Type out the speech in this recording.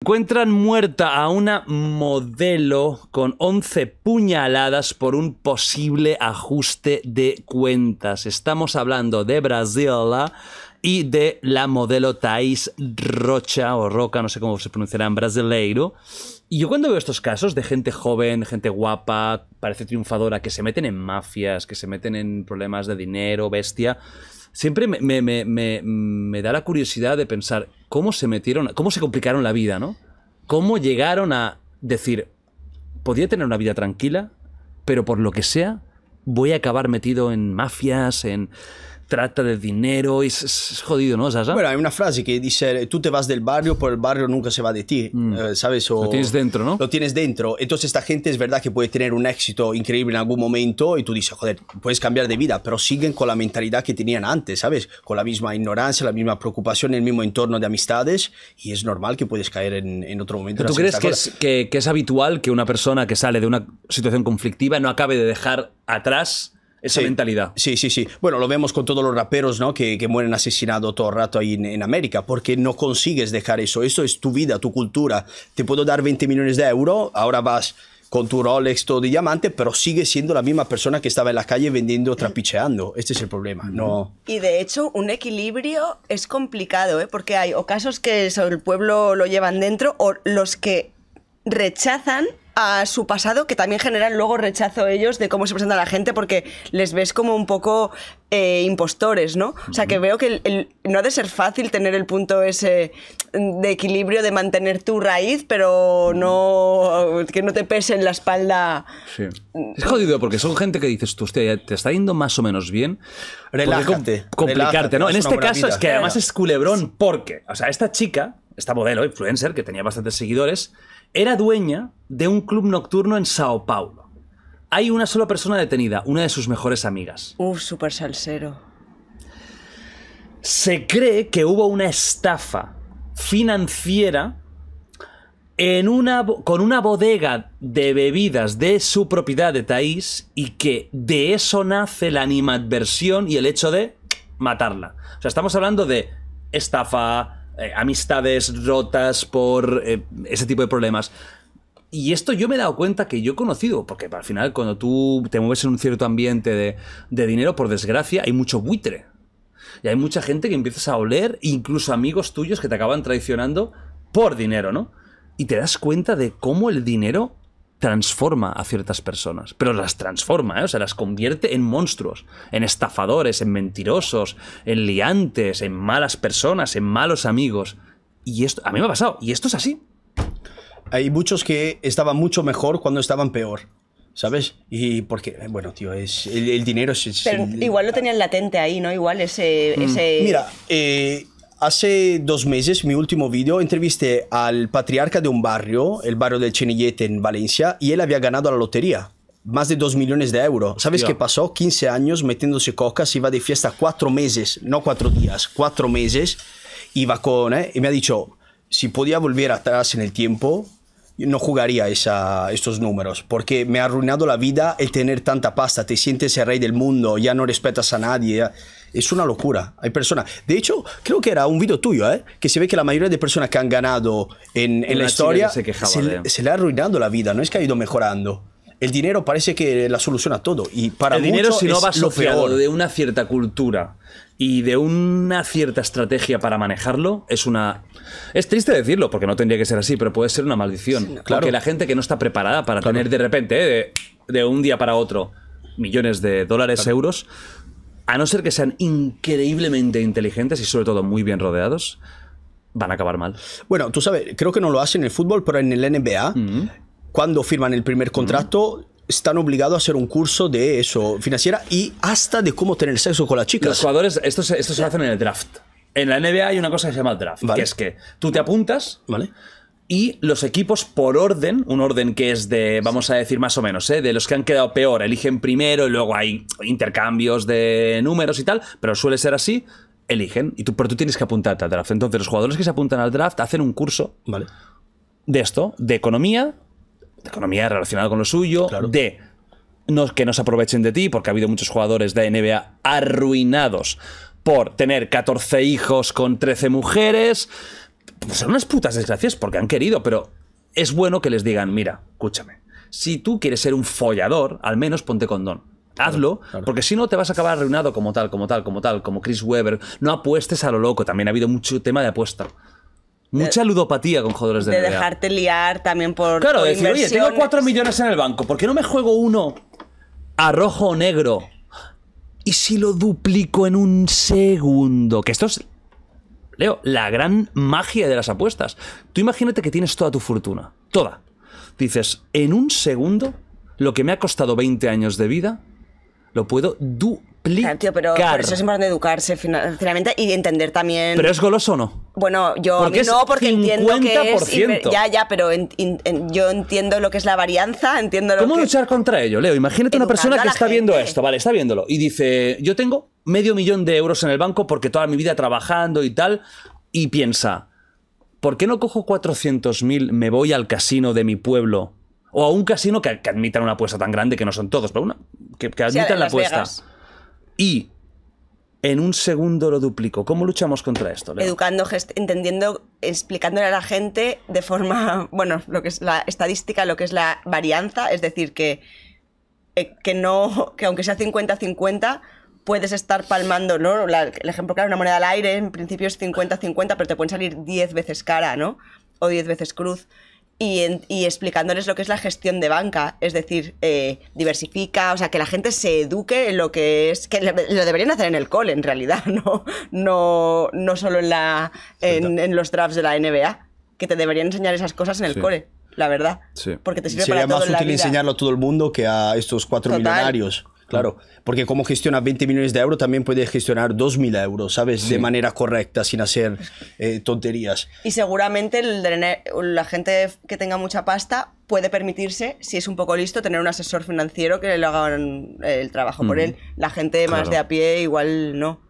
Encuentran muerta a una modelo con 11 puñaladas por un posible ajuste de cuentas. Estamos hablando de Brasil ¿ah? y de la modelo Thais Rocha o Roca, no sé cómo se pronunciará en brasileiro. Y yo cuando veo estos casos de gente joven, gente guapa, parece triunfadora, que se meten en mafias, que se meten en problemas de dinero, bestia, siempre me, da la curiosidad de pensar cómo se metieron, cómo se complicaron la vida, ¿no? Cómo llegaron a decir, podía tener una vida tranquila, pero por lo que sea, voy a acabar metido en mafias, en trata de dinero, es, es jodido, ¿no, Sasha? Bueno, hay una frase que dice, tú te vas del barrio, pero el barrio nunca se va de ti, mm. eh, ¿sabes? lo tienes dentro, ¿no? Lo tienes dentro. Entonces esta gente es verdad que puede tener un éxito increíble en algún momento y tú dices, joder, puedes cambiar de vida, pero siguen con la mentalidad que tenían antes, ¿sabes? Con la misma ignorancia, la misma preocupación, el mismo entorno de amistades y es normal que puedes caer en, otro momento. ¿Tú crees que es, que es habitual que una persona que sale de una situación conflictiva no acabe de dejar atrás esa mentalidad. Sí, sí, sí. Bueno, lo vemos con todos los raperos ¿no? que, mueren asesinados todo el rato ahí en, América, porque no consigues dejar eso. Eso es tu vida, tu cultura. Te puedo dar 20 millones de euros, ahora vas con tu Rolex todo diamante, pero sigue siendo la misma persona que estaba en la calle vendiendo, eh. trapicheando. Este es el problema, ¿no? Y de hecho, un equilibrio es complicado, ¿eh? porque hay o casos que el pueblo lo llevan dentro o los que rechazan a su pasado que también generan luego rechazo ellos de cómo se presenta la gente porque les ves como un poco eh, impostores, ¿no? O sea, que veo que no ha de ser fácil tener el punto ese de equilibrio de mantener tu raíz, pero no que no te pese en la espalda. Sí. Mm. Es jodido porque son gente que dices, tú, hostia, te está yendo más o menos bien. Relájate. complicarte, ¿no? En este caso es que además es culebrón porque, o sea, esta chica esta modelo, influencer, que tenía bastantes seguidores, era dueña de un club nocturno en Sao Paulo. Hay una sola persona detenida, una de sus mejores amigas. Uh, súper salsero. Se cree que hubo una estafa financiera en una, con una bodega de bebidas de su propiedad de Thaís y que de eso nace la animadversión y el hecho de matarla. O sea, estamos hablando de estafa, eh, amistades rotas por eh, ese tipo de problemas. Y esto yo me he dado cuenta que yo he conocido, porque al final cuando tú te mueves en un cierto ambiente de, de dinero, por desgracia, hay mucho buitre. Y hay mucha gente que empiezas a oler, incluso amigos tuyos que te acaban traicionando por dinero, ¿no? Y te das cuenta de cómo el dinero transforma a ciertas personas, pero las transforma, ¿eh? o sea, las convierte en monstruos, en estafadores, en mentirosos, en liantes, en malas personas, en malos amigos. Y esto, a mí me ha pasado, y esto es así. Hay muchos que estaban mucho mejor cuando estaban peor. ¿Sabes? Y porque, bueno, tío, es el, dinero es... igual lo tenían latente ahí, ¿no? Igual ese... Mm. ese... Mira, eh, Hace dos meses, mi último video, entrevisté al patriarca de un barrio, el barrio del Chenillete en Valencia, y él había ganado la lotería. Más de 2 millones de euros. ¿Sabes qué pasó? 15 años metiéndose coca, se iba de fiesta cuatro meses, no cuatro días, cuatro meses, iba con, ¿eh? y me ha dicho, si podía volver atrás en el tiempo, no jugaría esa, estos números, porque me ha arruinado la vida el tener tanta pasta, te sientes el rey del mundo, ya no respetas a nadie, es una locura, hay personas, de hecho, creo que era un video tuyo, ¿eh? que se ve que la mayoría de personas que han ganado en, la historia se, le ha arruinado la vida, no es que ha ido mejorando. El dinero parece que la solución a todo y para el dinero si no es lo peor. de una cierta cultura y de una cierta estrategia para manejarlo es una es triste decirlo porque no tendría que ser así pero puede ser una maldición claro. porque la gente que no está preparada para tener de repente eh, de, un día para otro millones de dólares euros a no ser que sean increíblemente inteligentes y sobre todo muy bien rodeados van a acabar mal bueno tú sabes creo que no lo hacen en el fútbol pero en el NBA mm. cuando firman el primer mm. contrato están obligados a hacer un curso de eso, financiera y hasta de cómo tener sexo con las chicas. Los jugadores, esto se, esto se hace en el draft. En la NBA hay una cosa que se llama draft, que es que tú te apuntas vale. y los equipos por orden, un orden que es de, vamos a decir más o menos, ¿eh? de los que han quedado peor, eligen primero y luego hay intercambios de números y tal, pero suele ser así, eligen, y tú, pero tú tienes que apuntarte al draft. Entonces los jugadores que se apuntan al draft hacen un curso vale. de esto, de economía, de economía relacionada con lo suyo, de que no se aprovechen de ti, porque ha habido muchos jugadores de NBA arruinados por tener 14 hijos con 13 mujeres. Pues son unas putas desgracias porque han querido, pero es bueno que les digan, mira, escúchame, si tú quieres ser un follador, al menos ponte condón. Hazlo, porque si no te vas a acabar arruinado como tal, como tal, como tal, como Chris Weber No apuestes a lo loco, también ha habido mucho tema de apuesta. Mucha ludopatía con jugadores de, de De dejarte liar también por. Claro, decir, oye, tengo cuatro millones en el banco, ¿por qué no me juego uno a rojo o negro? ¿Y si lo duplico en un segundo? Que esto es. Leo, la gran magia de las apuestas. Tú imagínate que tienes toda tu fortuna. Toda. Dices, en un segundo, lo que me ha costado 20 años de vida, lo puedo duplicar. Claro, pero por eso es importante educarse financieramente y entender también. ¿Pero es goloso o no? Bueno, yo porque no, porque entiendo que es. Ya, ya, pero yo entiendo lo que es la varianza, entiendo lo ¿Cómo luchar contra ello, Leo? Imagínate una persona que está viendo esto, vale, está viéndolo, y dice: Yo tengo medio millón de euros en el banco porque toda mi vida trabajando y tal, y piensa. ¿Por qué no cojo 400.000, me voy al casino de mi pueblo o a un casino que, admitan una apuesta tan grande que no son todos, pero una que, admitan la apuesta y en un segundo lo duplico. ¿Cómo luchamos contra esto? Educando, entendiendo, explicándole a la gente de forma, bueno, lo que es la estadística, lo que es la varianza, es decir, que, eh, que no, que aunque sea 50-50, puedes estar palmando, ¿no? el ejemplo, claro, una moneda al aire, en principio es 50-50, pero te pueden salir 10 veces cara, ¿no? O 10 veces cruz y, explicándoles lo que es la gestión de banca, es decir, eh, diversifica, o sea, que la gente se eduque en lo que es, que lo deberían hacer en el cole en realidad, no, no, no solo en, la, en, los drafts de la NBA, que te deberían enseñar esas cosas en el cole la verdad. Sí. Porque te sirve Sería más útil enseñarlo a todo el mundo que a estos cuatro millonarios. Claro, porque como gestiona 20 millones de euros, también puede gestionar 2.000 euros, ¿sabes? De manera correcta, sin hacer eh, tonterías. Y seguramente la gente que tenga mucha pasta puede permitirse, si es un poco listo, tener un asesor financiero que le haga eh, el trabajo por él. La gente más de a pie igual no.